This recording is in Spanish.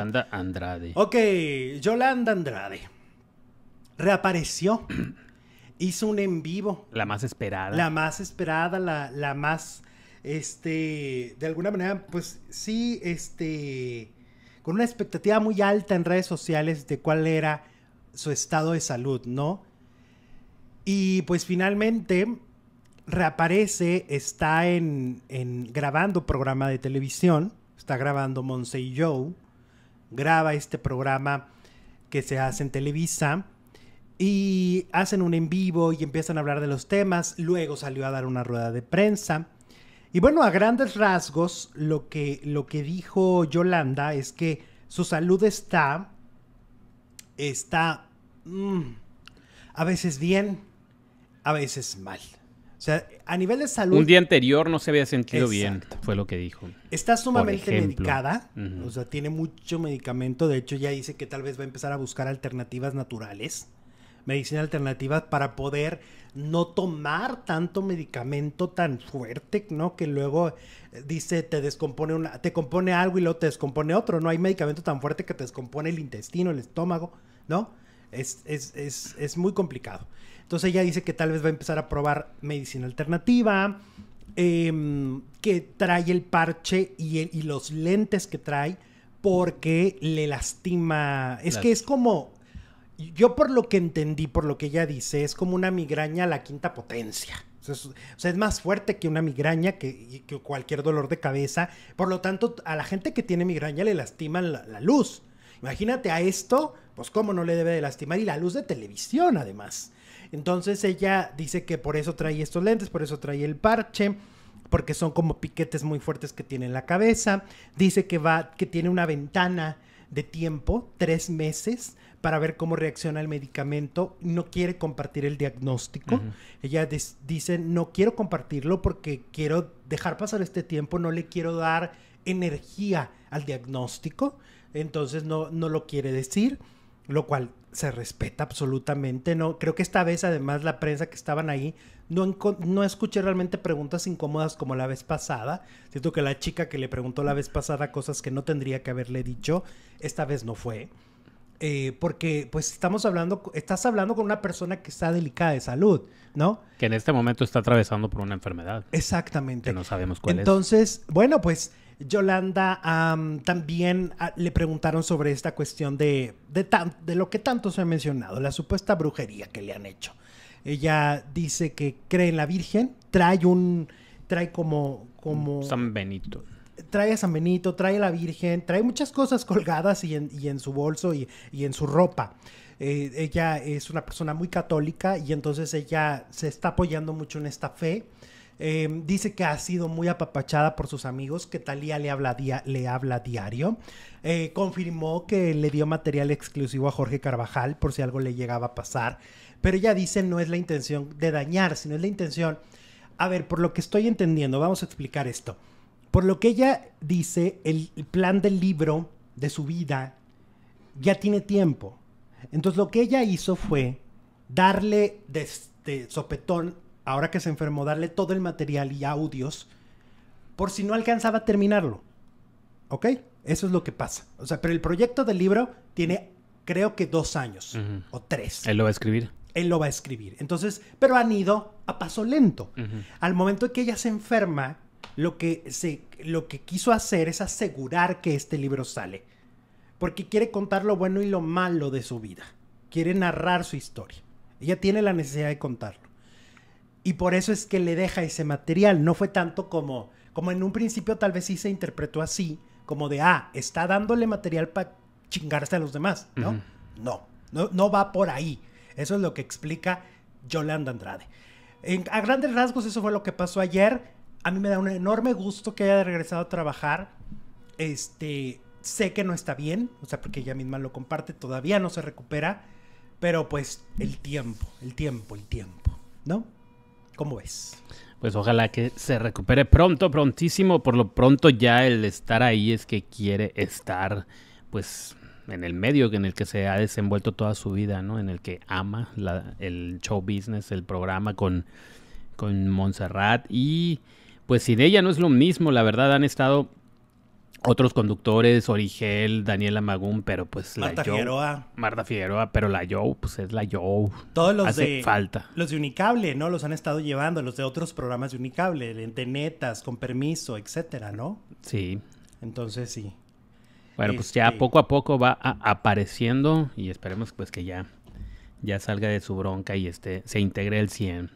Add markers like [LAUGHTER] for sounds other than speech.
Yolanda Andrade. Ok, Yolanda Andrade. Reapareció. [CLEARS THROAT] hizo un en vivo. La más esperada. La más esperada, la, más, este, de alguna manera, pues sí, este, con una expectativa muy alta en redes sociales de cuál era su estado de salud, ¿no? Y pues finalmente reaparece, está en, en grabando programa de televisión, está grabando Monse y Joe graba este programa que se hace en Televisa y hacen un en vivo y empiezan a hablar de los temas. Luego salió a dar una rueda de prensa. Y bueno, a grandes rasgos, lo que, lo que dijo Yolanda es que su salud está, está mm, a veces bien, a veces mal. O sea, a nivel de salud. Un día anterior no se había sentido bien, fue lo que dijo. Está sumamente medicada, o sea, tiene mucho medicamento. De hecho, ya dice que tal vez va a empezar a buscar alternativas naturales, medicina alternativa para poder no tomar tanto medicamento tan fuerte, ¿no? Que luego eh, dice te descompone una, te compone algo y luego te descompone otro. No hay medicamento tan fuerte que te descompone el intestino, el estómago, ¿no? Es, es, es, es muy complicado. Entonces ella dice que tal vez va a empezar a probar medicina alternativa, em, que trae el parche y, el, y, los lentes que trae porque le lastima. Es que es como, yo por lo que entendí, por lo que ella dice, es como una migraña a la quinta potencia. O sea, es, más fuerte que una migraña, que, cualquier dolor de cabeza. Por lo tanto, a la gente que tiene migraña le lastima la luz. Imagínate a esto, pues cómo no le debe de lastimar y la luz de televisión además. Entonces ella dice que por eso trae estos lentes, por eso trae el parche, porque son como piquetes muy fuertes que tiene en la cabeza. Dice que va, que tiene una ventana de tiempo, tres meses, para ver cómo reacciona el medicamento. No quiere compartir el diagnóstico. Ella dice, no quiero compartirlo porque quiero dejar pasar este tiempo, no le quiero dar energía al diagnóstico entonces no, no lo quiere decir, lo cual se respeta absolutamente, ¿no? Creo que esta vez además la prensa que estaban ahí, no, no escuché realmente preguntas incómodas como la vez pasada, siento que la chica que le preguntó la vez pasada cosas que no tendría que haberle dicho, esta vez no fue. Eh, porque pues estamos hablando, estás hablando con una persona que está delicada de salud, ¿no? Que en este momento está atravesando por una enfermedad. Exactamente. Que no sabemos cuál es. Entonces, bueno, pues Yolanda, también ah, le preguntaron sobre esta cuestión de, de, lo que tanto se ha mencionado, la supuesta brujería que le han hecho. Ella dice que cree en la Virgen, trae un, trae como, como... San Benito. Trae a San Benito, trae a la Virgen, trae muchas cosas colgadas y en, su bolso y, en su ropa. Eh, ella es una persona muy católica y entonces ella se está apoyando mucho en esta fe. Em, dice que ha sido muy apapachada por sus amigos, que Talía le habla, le habla diario. Eh, confirmó que le dio material exclusivo a Jorge Carvajal por si algo le llegaba a pasar. Pero ella dice no es la intención de dañar, sino es la intención... A ver, por lo que estoy entendiendo, vamos a explicar esto. Por lo que ella dice, el plan del libro de su vida ya tiene tiempo. Entonces lo que ella hizo fue darle de este sopetón ahora que se enfermó, darle todo el material y audios por si no alcanzaba a terminarlo. ¿Ok? Eso es lo que pasa. O sea, pero el proyecto del libro tiene creo que dos años o tres. Él lo va a escribir. Él lo va a escribir. Entonces, pero han ido a paso lento. Al momento que ella se enferma, lo que, se, lo que quiso hacer es asegurar que este libro sale. Porque quiere contar lo bueno y lo malo de su vida. Quiere narrar su historia. Ella tiene la necesidad de contarlo. Y por eso es que le deja ese material. No fue tanto como, como en un principio tal vez sí se interpretó así, como de, ah, está dándole material para chingarse a los demás, ¿no? ¿no? No, va por ahí. Eso es lo que explica Yolanda Andrade. a grandes rasgos eso fue lo que pasó ayer. A mí me da un enorme gusto que haya regresado a trabajar. Este, sé que no está bien, o sea, porque ella misma lo comparte, todavía no se recupera, pero pues el tiempo, el tiempo, el tiempo, ¿no? ¿Cómo ves? Pues ojalá que se recupere pronto, prontísimo. Por lo pronto ya el estar ahí es que quiere estar, pues, en el medio en el que se ha desenvuelto toda su vida, ¿no? En el que ama el show business, el programa con, con Montserrat. Y pues sin ella no es lo mismo, la verdad han estado otros conductores, Origel, Daniela Magún, pero pues la Marta Figueroa. Marta Figueroa, pero la Joe, pues es la Joe. Todos los de falta. Los de Unicable, ¿no? Los han estado llevando, los de otros programas de Unicable, de netas, con permiso, etcétera, ¿no? Sí. Entonces sí. Bueno, pues ya este poco a poco va apareciendo y esperemos pues que ya, ya salga de su bronca y este, se integre el 100.